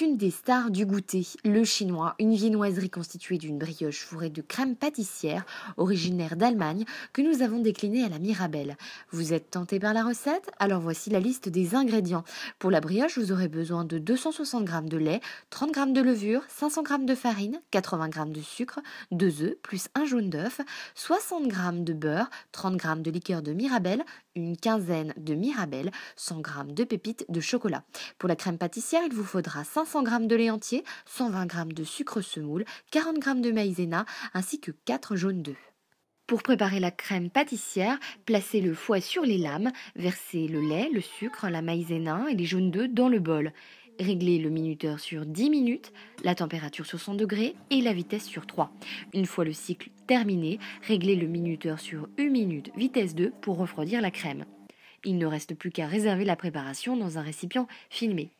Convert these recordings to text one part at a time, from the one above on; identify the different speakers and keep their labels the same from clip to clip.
Speaker 1: une des stars du goûter, le chinois, une viennoiserie constituée d'une brioche fourrée de crème pâtissière, originaire d'Allemagne, que nous avons déclinée à la Mirabelle. Vous êtes tenté par la recette Alors voici la liste des ingrédients. Pour la brioche, vous aurez besoin de 260 g de lait, 30 g de levure, 500 g de farine, 80 g de sucre, 2 œufs, plus un jaune d'œuf, 60 g de beurre, 30 g de liqueur de Mirabelle, une quinzaine de Mirabelle, 100 g de pépites de chocolat. Pour la crème pâtissière, il vous faudra 500 100 g de lait entier, 120 g de sucre semoule, 40 g de maïzena ainsi que 4 jaunes d'œufs. Pour préparer la crème pâtissière, placez le foie sur les lames, versez le lait, le sucre, la maïzena et les jaunes d'œufs dans le bol. Réglez le minuteur sur 10 minutes, la température sur 100 degrés et la vitesse sur 3. Une fois le cycle terminé, réglez le minuteur sur 1 minute, vitesse 2 pour refroidir la crème. Il ne reste plus qu'à réserver la préparation dans un récipient filmé.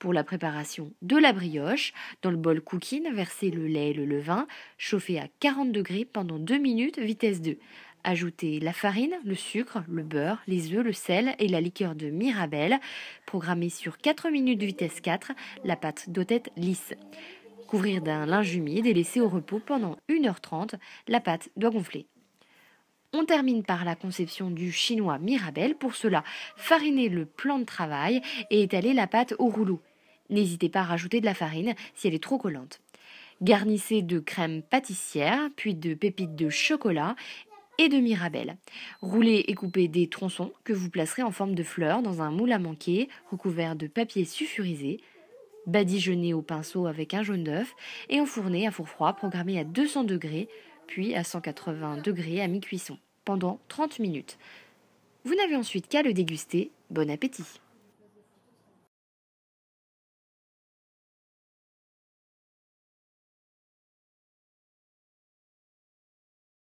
Speaker 1: Pour la préparation de la brioche, dans le bol cooking, versez le lait et le levain, chauffez à 40 degrés pendant 2 minutes, vitesse 2. Ajoutez la farine, le sucre, le beurre, les œufs, le sel et la liqueur de Mirabelle. Programmée sur 4 minutes vitesse 4, la pâte doit être lisse. Couvrir d'un linge humide et laisser au repos pendant 1h30, la pâte doit gonfler. On termine par la conception du chinois Mirabelle. Pour cela, farinez le plan de travail et étaler la pâte au rouleau. N'hésitez pas à rajouter de la farine si elle est trop collante. Garnissez de crème pâtissière, puis de pépites de chocolat et de mirabelle. Roulez et coupez des tronçons que vous placerez en forme de fleurs dans un moule à manquer recouvert de papier sulfurisé, Badigeonnez au pinceau avec un jaune d'œuf et enfournez à four froid programmé à 200 degrés puis à 180 degrés à mi-cuisson pendant 30 minutes. Vous n'avez ensuite qu'à le déguster. Bon appétit